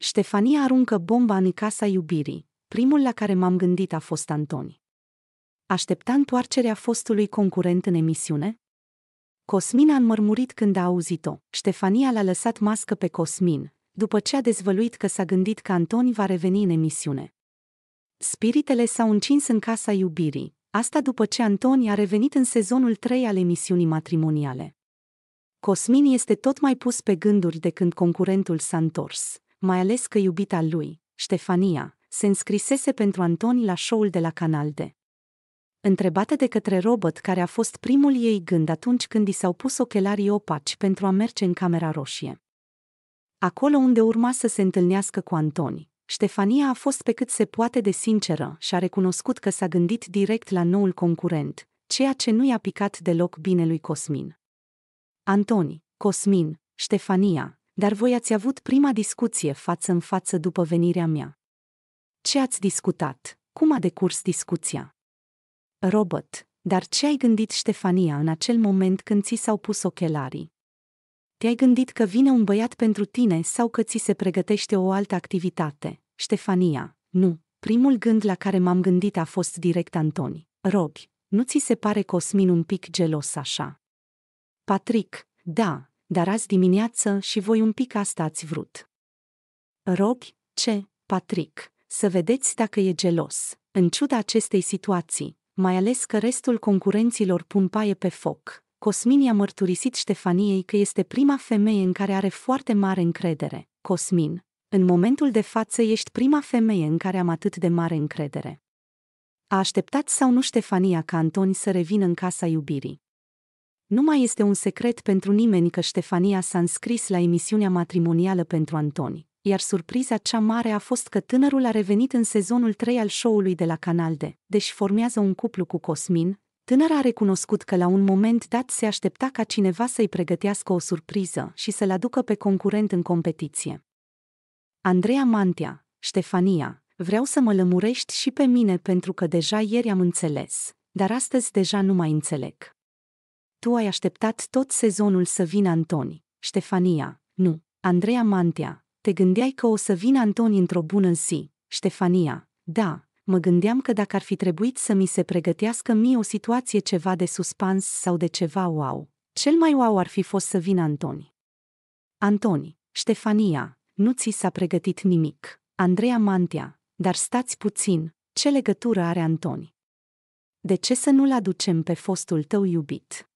Ștefania aruncă bomba în casa iubirii. Primul la care m-am gândit a fost Antoni. Aștepta întoarcerea fostului concurent în emisiune? Cosmin a înmărmurit când a auzit-o. Ștefania l-a lăsat mască pe Cosmin, după ce a dezvăluit că s-a gândit că Antoni va reveni în emisiune. Spiritele s-au încins în casa iubirii, asta după ce Antoni a revenit în sezonul 3 al emisiunii matrimoniale. Cosmin este tot mai pus pe gânduri de când concurentul s-a întors mai ales că iubita lui, Ștefania, se înscrisese pentru Antoni la show-ul de la Canal D. Întrebată de către robot care a fost primul ei gând atunci când i s-au pus ochelarii opaci pentru a merge în camera roșie. Acolo unde urma să se întâlnească cu Antoni, Ștefania a fost pe cât se poate de sinceră și a recunoscut că s-a gândit direct la noul concurent, ceea ce nu i-a picat deloc bine lui Cosmin. Antoni, Cosmin, Ștefania, dar voi ați avut prima discuție față în față după venirea mea. Ce ați discutat? Cum a decurs discuția? Robot. dar ce ai gândit Ștefania în acel moment când ți s-au pus ochelarii? Te-ai gândit că vine un băiat pentru tine sau că ți se pregătește o altă activitate? Ștefania, nu. Primul gând la care m-am gândit a fost direct Antoni. Rog. nu ți se pare Cosmin un pic gelos așa? Patrick, da, dar azi dimineață și voi un pic asta ați vrut. Rog, ce, Patrick, să vedeți dacă e gelos. În ciuda acestei situații, mai ales că restul concurenților pun paie pe foc, Cosmin i-a mărturisit Ștefaniei că este prima femeie în care are foarte mare încredere. Cosmin, în momentul de față ești prima femeie în care am atât de mare încredere. A așteptat sau nu Ștefania ca Antoni să revină în casa iubirii? Nu mai este un secret pentru nimeni că Ștefania s-a înscris la emisiunea matrimonială pentru Antoni, iar surpriza cea mare a fost că tânărul a revenit în sezonul 3 al show-ului de la Canal D, deși formează un cuplu cu Cosmin, Tânăra a recunoscut că la un moment dat se aștepta ca cineva să-i pregătească o surpriză și să-l aducă pe concurent în competiție. Andreea Mantia, Ștefania, vreau să mă lămurești și pe mine pentru că deja ieri am înțeles, dar astăzi deja nu mai înțeleg. Tu ai așteptat tot sezonul să vină Antoni, Ștefania, nu, Andreea Mantea, te gândeai că o să vină Antoni într-o bună zi, Ștefania, da, mă gândeam că dacă ar fi trebuit să mi se pregătească mie o situație ceva de suspans sau de ceva wow, cel mai wow ar fi fost să vină Antoni. Antoni, Ștefania, nu ți s-a pregătit nimic. Andreea Mantea, dar stați puțin, ce legătură are Antoni? De ce să nu-l aducem pe fostul tău iubit?